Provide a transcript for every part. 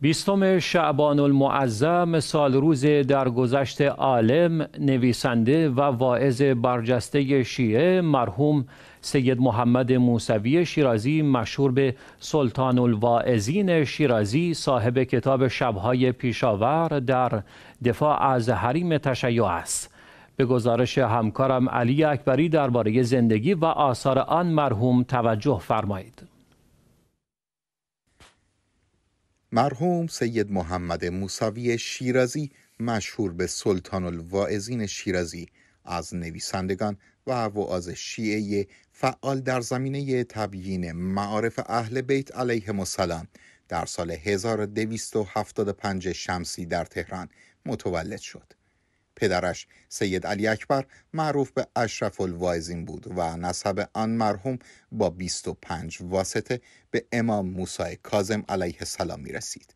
بیستم شعبان المعظم سال روز درگذشت عالم نویسنده و واعظ برجسته شیعه مرحوم سید محمد موسوی شیرازی مشهور به سلطان الواعظین شیرازی صاحب کتاب شبهای پیشاور در دفاع از حریم تشیع است به گزارش همکارم علی اکبری درباره زندگی و آثار آن مرحوم توجه فرمایید مرحوم سید محمد موسوی شیرازی مشهور به سلطان الواعظین شیرازی از نویسندگان و وعاز شیعه فعال در زمینه تبیین معارف اهل بیت علیه مسلم در سال 1275 شمسی در تهران متولد شد. پدرش سید علی اکبر معروف به اشرف الوایزین بود و نسب آن مرحوم با 25 واسطه به امام موسی کاظم علیه السلام می رسید.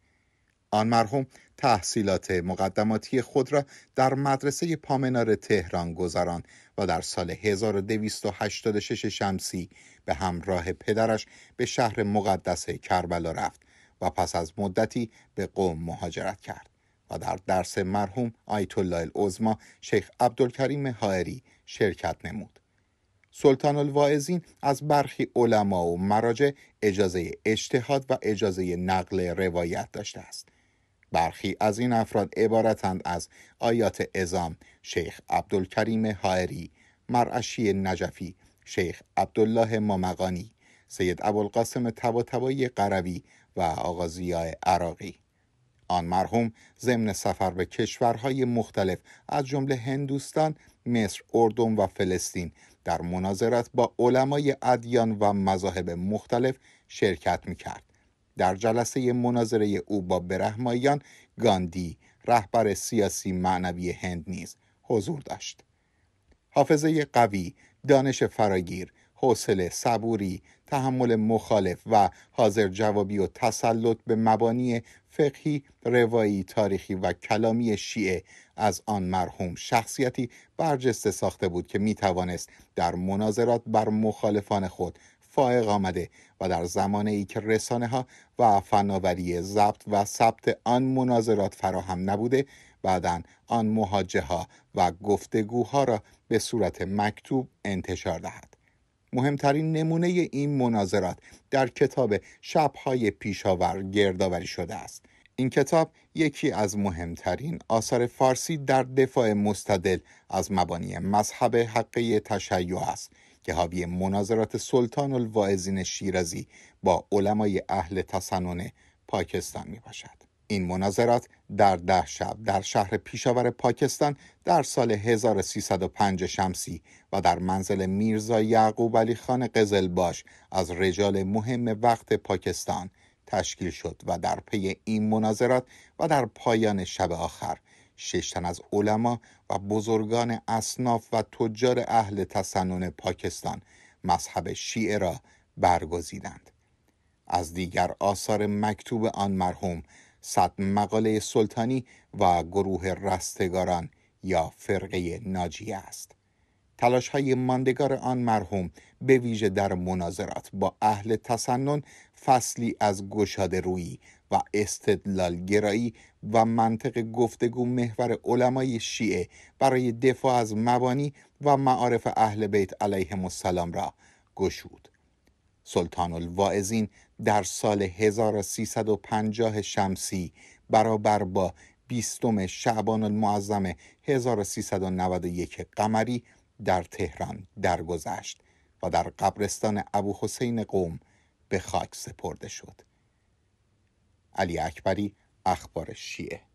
آن مرحوم تحصیلات مقدماتی خود را در مدرسه پامنار تهران گذران و در سال 1286 شمسی به همراه پدرش به شهر مقدس کربلا رفت و پس از مدتی به قوم مهاجرت کرد. و در درس مرحوم آیت الله العظما شیخ عبدالکریم حائری شرکت نمود سلطان الواعظین از برخی علما و مراجع اجازه اجتهاد و اجازه نقل روایت داشته است برخی از این افراد عبارتند از آیات ازام شیخ عبدالکریم حائری مرعشی نجفی شیخ عبدالله مامقانی سید ابوالقاسم تباتبایی قروی و آقا عراقی آن مرحوم ضمن سفر به کشورهای مختلف از جمله هندوستان، مصر، اردن و فلسطین در مناظرت با علمای ادیان و مذاهب مختلف شرکت کرد. در جلسه مناظره او با برهمایان گاندی رهبر سیاسی معنوی هند نیز حضور داشت. حافظه قوی، دانش فراگیر، حوصله صبوری تحمل مخالف و حاضر جوابی و تسلط به مبانی فقهی روایی تاریخی و کلامی شیعه از آن مرحوم شخصیتی برجسته ساخته بود که می توانست در مناظرات بر مخالفان خود فائق آمده و در زمانه ای که رسانه ها و فناوری ضبط و ثبت آن مناظرات فراهم نبوده بعدا آن مهاجه ها و گفتگوها را به صورت مکتوب انتشار دهد. مهمترین نمونه این مناظرات در کتاب شبهای پیشاور گردآوری شده است این کتاب یکی از مهمترین آثار فارسی در دفاع مستدل از مبانی مذهب حقه تشیع است که حاوی مناظرات سلطان الواعظین شیرازی با علمای اهل تسنن پاکستان می باشد. این مناظرات در ده شب در شهر پیشاور پاکستان در سال 1305 شمسی و در منزل میرزا یعقوب علی خان قزلباش از رجال مهم وقت پاکستان تشکیل شد و در پی این مناظرات و در پایان شب آخر ششتن از علما و بزرگان اصناف و تجار اهل تسنن پاکستان مذهب شیعه را برگزیدند از دیگر آثار مکتوب آن مرحوم صد مقاله سلطانی و گروه رستگاران یا فرقه ناجی است تلاش های ماندگار آن مرحوم به ویژه در مناظرات با اهل تسنن فصلی از گشاده روی و استدلال و منطق گفتگو محور علمای شیعه برای دفاع از مبانی و معارف اهل بیت علیه السلام را گشود سلطان الواعظین در سال 1350 شمسی برابر با 20 شعبان المعظم 1391 قمری در تهران درگذشت و در قبرستان ابو حسین قوم به خاک سپرده شد علی اکبری اخبار شیعه